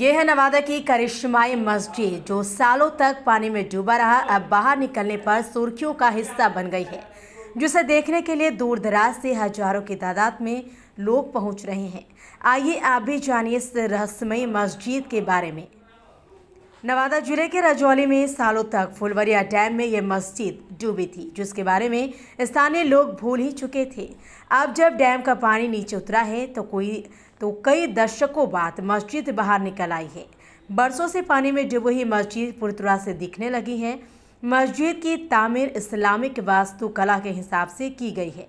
यह है नवादा की करिश्माई मस्जिद जो सालों तक पानी में डूबा रहा अब बाहर निकलने पर सुर्खियों का हिस्सा बन गई है जिसे देखने के लिए दूर दराज से हजारों की तादाद में लोग पहुंच रहे हैं आइए आप भी जानिए इस रहस्यमयी मस्जिद के बारे में नवादा जिले के रजौली में सालों तक फुलवरिया डैम में यह मस्जिद डूबी थी जिसके बारे में स्थानीय लोग भूल ही चुके थे अब जब डैम का पानी नीचे उतरा है तो कोई तो कई दशकों बाद मस्जिद बाहर निकल आई है बरसों से पानी में डूबी हुई मस्जिद पूरी तरह से दिखने लगी है मस्जिद की तामीर इस्लामिक वास्तुकला के हिसाब से की गई है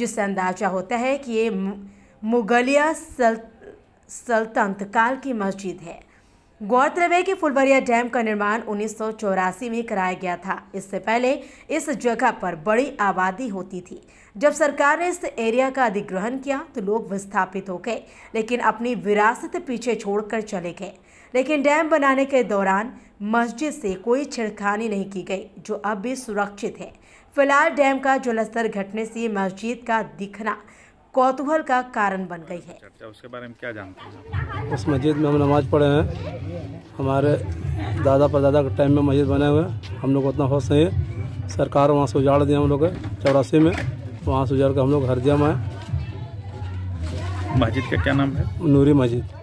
जिससे अंदाज़ा होता है कि ये मुगलिया सल्तनत काल की मस्जिद है गौरतलब है कि फुलवरिया डैम का निर्माण उन्नीस में कराया गया था इससे पहले इस जगह पर बड़ी आबादी होती थी जब सरकार ने इस एरिया का अधिग्रहण किया तो लोग विस्थापित हो गए लेकिन अपनी विरासत पीछे छोड़कर चले गए लेकिन डैम बनाने के दौरान मस्जिद से कोई छिड़खानी नहीं की गई जो अब भी सुरक्षित है फिलहाल डैम का जलस्तर घटने से मस्जिद का दिखना कौतूहल का कारण बन गई है उसके बारे में क्या जानते हैं उस मस्जिद में हम नमाज पढ़े हैं हमारे दादा परदादा के टाइम में मस्जिद बने हुए हैं हम लोग उतना होश नहीं है सरकार वहाँ से उजाड़ दिया हम लोग चौरासी में वहाँ से उजाड़ कर हम लोग हर जमा आए मस्जिद का क्या नाम है नूरी मस्जिद